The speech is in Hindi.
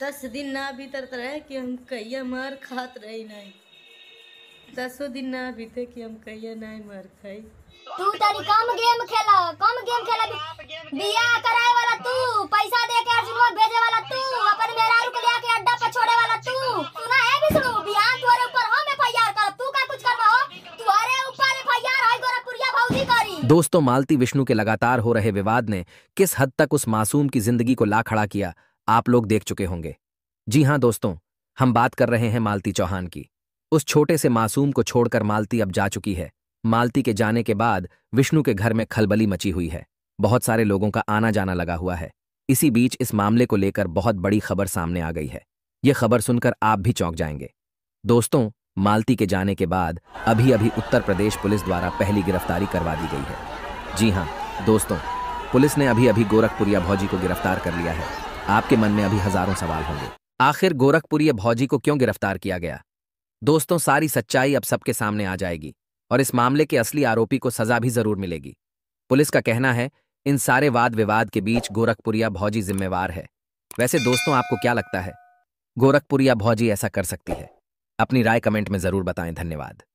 दस दिन ना भीतर रहे कि हम कैया मर खात रही नहीं दसों दिन ना बीते कि हम कैया नहीं मर खाई तू तनी कम गेम खेला कम गेम खेला बियाह कराए वाला तू पैसा दे के अर्जुन को भेजे वाला तू अपन मेरा रुक लिया के अड्डा पर छोड़े वाला तू तू सुना है सुनो बियाह तोरे ऊपर हम एफआईआर कर तू का कुछ करवा हो तुम्हारे ऊपर एफआईआर है गोरखपुरिया भौजी करी दोस्तों मालती विष्णु के लगातार हो रहे विवाद ने किस हद तक उस मासूम की जिंदगी को ला खड़ा किया आप लोग देख चुके होंगे जी हाँ दोस्तों हम बात कर रहे हैं मालती चौहान की उस छोटे से मासूम को छोड़कर मालती अब जा चुकी है मालती के जाने के बाद विष्णु के घर में खलबली मची हुई है बहुत सारे लोगों का आना जाना लगा हुआ है इसी बीच इस मामले को लेकर बहुत बड़ी खबर सामने आ गई है ये खबर सुनकर आप भी चौंक जाएंगे दोस्तों मालती के जाने के बाद अभी अभी उत्तर प्रदेश पुलिस द्वारा पहली गिरफ्तारी करवा दी गई है जी हाँ दोस्तों पुलिस ने अभी अभी गोरखपुरिया भौजी को गिरफ्तार कर लिया है आपके मन में अभी हजारों सवाल होंगे आखिर गोरखपुरिया भौजी को क्यों गिरफ्तार किया गया दोस्तों सारी सच्चाई अब सबके सामने आ जाएगी और इस मामले के असली आरोपी को सजा भी जरूर मिलेगी पुलिस का कहना है इन सारे वाद विवाद के बीच गोरखपुरिया भौजी जिम्मेवार है वैसे दोस्तों आपको क्या लगता है गोरखपुरिया भौजी ऐसा कर सकती है अपनी राय कमेंट में जरूर बताएं धन्यवाद